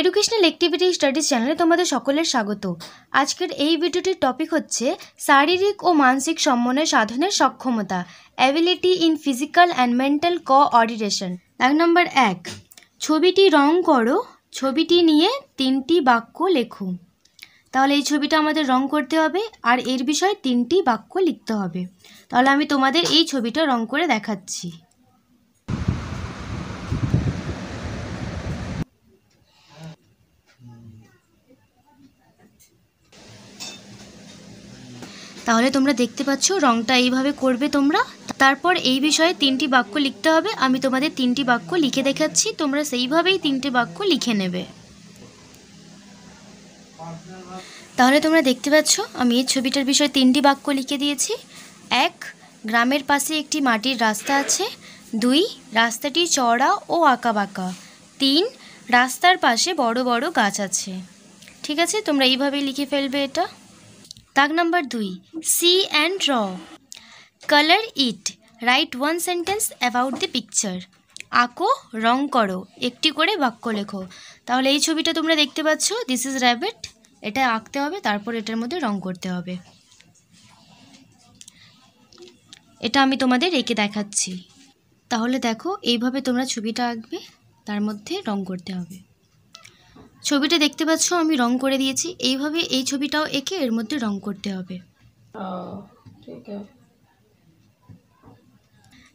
educational activity studies চ্যানেলে তোমাদের সকলের স্বাগত আজকের এই ভিডিওটির টপিক হচ্ছে শারীরিক ও মানসিক সমন্বয় সাধনের সক্ষমতা ability in physical and mental coordination এক নম্বর এক ছবিটি রং করো ছবিটি নিয়ে তিনটি বাক্য লেখো তাহলে এই ছবিটা আমাদের রং করতে হবে আর এর বিষয়ে তিনটি বাক্য লিখতে হবে তাহলে আমি তোমাদের এই ছবিটা রং করে দেখাচ্ছি তাহলে তোমরা দেখতে পাচ্ছ রংটা এইভাবে করবে তোমরা তারপর এই বিষয়ে তিনটি বাক্য লিখতে হবে আমি তোমাদের তিনটি বাক্য লিখে দেখাচ্ছি তোমরা সেইভাবেই তিনটি বাক্য লিখে নেবে তাহলে তোমরা দেখতে পাচ্ছ আমি এই ছবিটার বিষয়ে তিনটি বাক্য লিখে দিয়েছি এক গ্রামের পাশে একটি মাটির রাস্তা আছে দুই রাস্তাটি চড়া ও আঁকাবাঁকা তিন রাস্তার পাশে বড় বড় গাছ আছে ঠিক আছে তোমরা এইভাবেই লিখে ফেলবে এটা দাগ নাম্বার দুই see and draw colour it write one sentence about the picture আঁকো রং করো একটি করে বাক্য লেখো তাহলে এই ছবিটা তোমরা দেখতে পাচ্ছ দিস ইজ র‍্যাবেট এটা আঁকতে হবে তারপর এটার মধ্যে রং করতে হবে এটা আমি তোমাদের এঁকে দেখাচ্ছি তাহলে দেখো এইভাবে তোমরা ছবিটা আঁকবে তার মধ্যে রং করতে হবে ছবিটা দেখতে পাচ্ছ আমি রং করে দিয়েছি এইভাবে এই ছবিটাও এঁকে এর মধ্যে রং করতে হবে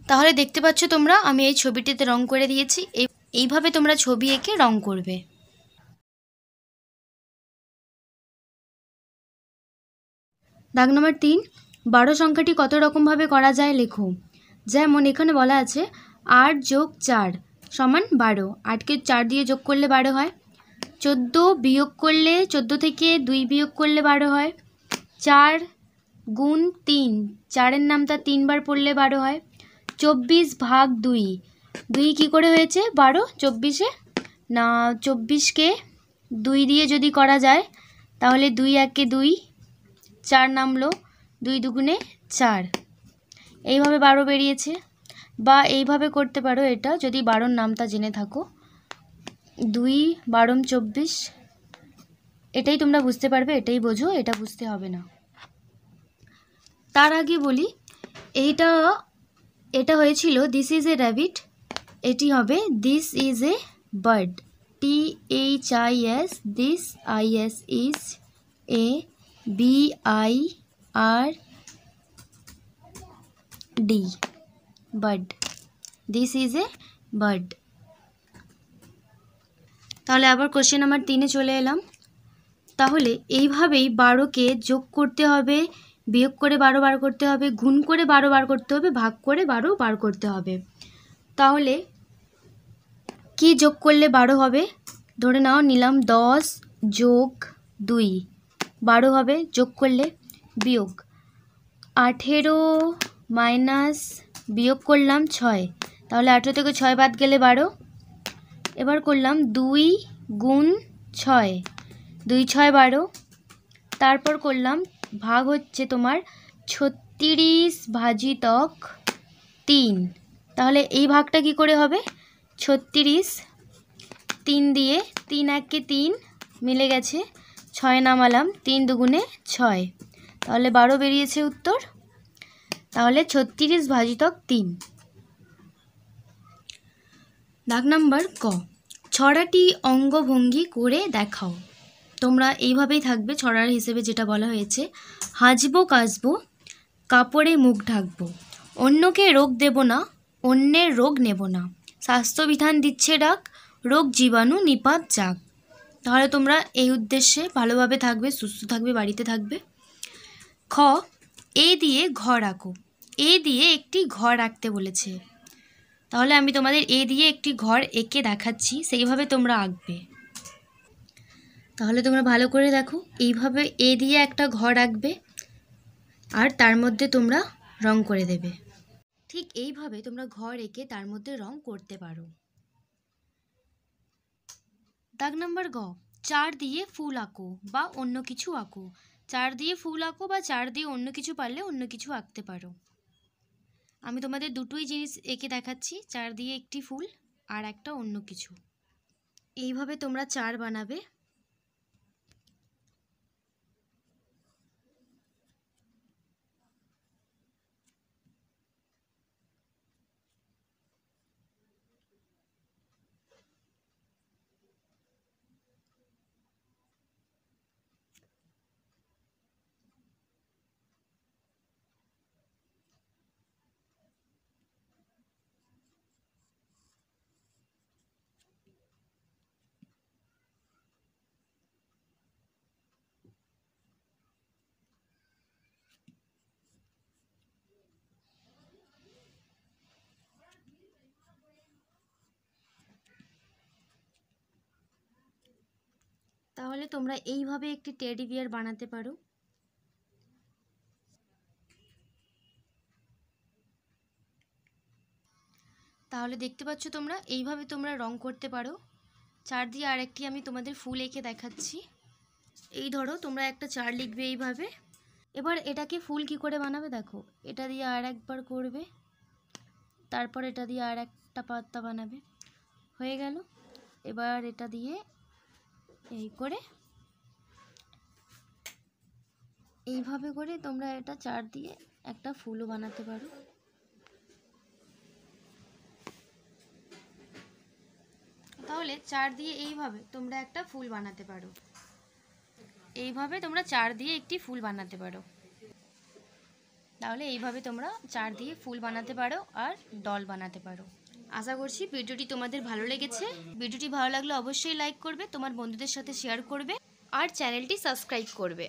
তাহলে দেখতে পাচ্ছ তোমরা আমি এই ছবিটিতে রং করে দিয়েছি এইভাবে তোমরা ছবি এঁকে রং করবে দাগ নম্বর তিন বারো সংখ্যাটি কত রকমভাবে করা যায় লেখো যেমন এখানে বলা আছে আট যোগ চার সমান বারো আটকে চার দিয়ে যোগ করলে বারো হয় চোদ্দ বিয়োগ করলে চোদ্দো থেকে দুই বিয়োগ করলে বারো হয় চার গুণ তিন চারের নামটা তিনবার পড়লে বারো হয় চব্বিশ ভাগ দুই দুই কি করে হয়েছে বারো চব্বিশে না চব্বিশকে দুই দিয়ে যদি করা যায় তাহলে দুই একে দুই চার নামলো দুই দুগুণে চার এইভাবে বারো বেরিয়েছে বা এইভাবে করতে পারো এটা যদি বারোর নামটা জেনে থাকো দুই বারম চব্বিশ এটাই তোমরা বুঝতে পারবে এটাই বোঝো এটা বুঝতে হবে না তার আগে বলি এইটা এটা হয়েছিল দিস ইজ এ র্যাবিট এটি হবে this is a bird T H I S this I S is a B I R D bird this is a bird তাহলে আবার কোশ্চেন নাম্বার তিনে চলে এলাম তাহলে এইভাবেই বারোকে যোগ করতে হবে বিয়োগ করে বারো বার করতে হবে গুণ করে বারো বার করতে হবে ভাগ করে বারো বার করতে হবে তাহলে কি যোগ করলে বারো হবে ধরে নাও নিলাম দশ যোগ দুই বারো হবে যোগ করলে বিয়োগ আঠেরো মাইনাস বিয়োগ করলাম ছয় তাহলে আঠেরো থেকে ছয় বাদ গেলে বারো এবার করলাম দুই গুণ ছয় দুই ছয় বারো তারপর করলাম ভাগ হচ্ছে তোমার ছত্রিশ ভাজিতক তিন তাহলে এই ভাগটা কি করে হবে ছত্রিশ তিন দিয়ে তিন এককে তিন মিলে গেছে ছয় নামালাম তিন দুগুণে ছয় তাহলে বারো বেরিয়েছে উত্তর তাহলে ছত্রিশ ভাজিতক তিন দাগ নাম্বার ক ছড়াটি অঙ্গভঙ্গি করে দেখাও তোমরা এইভাবেই থাকবে ছড়ার হিসেবে যেটা বলা হয়েছে হাজবো কাজব কাপড়ে মুখ ঢাকবো অন্যকে রোগ দেব না অন্যের রোগ নেব না স্বাস্থ্যবিধান দিচ্ছে ডাক রোগ জীবাণু নিপাত যাক তাহলে তোমরা এই উদ্দেশ্যে ভালোভাবে থাকবে সুস্থ থাকবে বাড়িতে থাকবে খ এ দিয়ে ঘর আঁকো এ দিয়ে একটি ঘর আঁকতে বলেছে তাহলে আমি তোমাদের এ দিয়ে একটি ঘর এঁকে দেখাচ্ছি সেইভাবে তোমরা আঁকবে তাহলে তোমরা ভালো করে দেখো এইভাবে এ দিয়ে একটা ঘর আঁকবে আর তার মধ্যে তোমরা রং করে দেবে ঠিক এইভাবে তোমরা ঘর এঁকে তার মধ্যে রং করতে পারো দাগ নম্বর গ চার দিয়ে ফুল আঁকো বা অন্য কিছু আঁকো চার দিয়ে ফুল আঁকো বা চার দিয়ে অন্য কিছু পারলে অন্য কিছু আঁকতে পারো আমি তোমাদের দুটোই জিনিস এঁকে দেখাচ্ছি চার দিয়ে একটি ফুল আর একটা অন্য কিছু এইভাবে তোমরা চার বানাবে তাহলে তোমরা এইভাবে একটি টেডি বিয়ার বানাতে পারো তাহলে দেখতে পাচ্ছ তোমরা এইভাবে তোমরা রং করতে পারো চার দিয়ে আরেকটি আমি তোমাদের ফুল এঁকে দেখাচ্ছি এই ধরো তোমরা একটা চার লিখবে এইভাবে এবার এটাকে ফুল কি করে বানাবে দেখো এটা দিয়ে আর একবার করবে তারপর এটা দিয়ে আর একটা পাত্তা বানাবে হয়ে গেল এবার এটা দিয়ে এই করে এইভাবে করে তোমরা এটা চার দিয়ে একটা ফুলও বানাতে পারো তাহলে চার দিয়ে এইভাবে তোমরা একটা ফুল বানাতে পারো এইভাবে তোমরা চার দিয়ে একটি ফুল বানাতে পারো তাহলে এইভাবে তোমরা চার দিয়ে ফুল বানাতে পারো আর ডল বানাতে পারো আশা করছি ভিডিওটি তোমাদের ভালো লেগেছে ভিডিওটি ভালো লাগলে অবশ্যই লাইক করবে তোমার বন্ধুদের সাথে শেয়ার করবে আর চ্যানেলটি সাবস্ক্রাইব করবে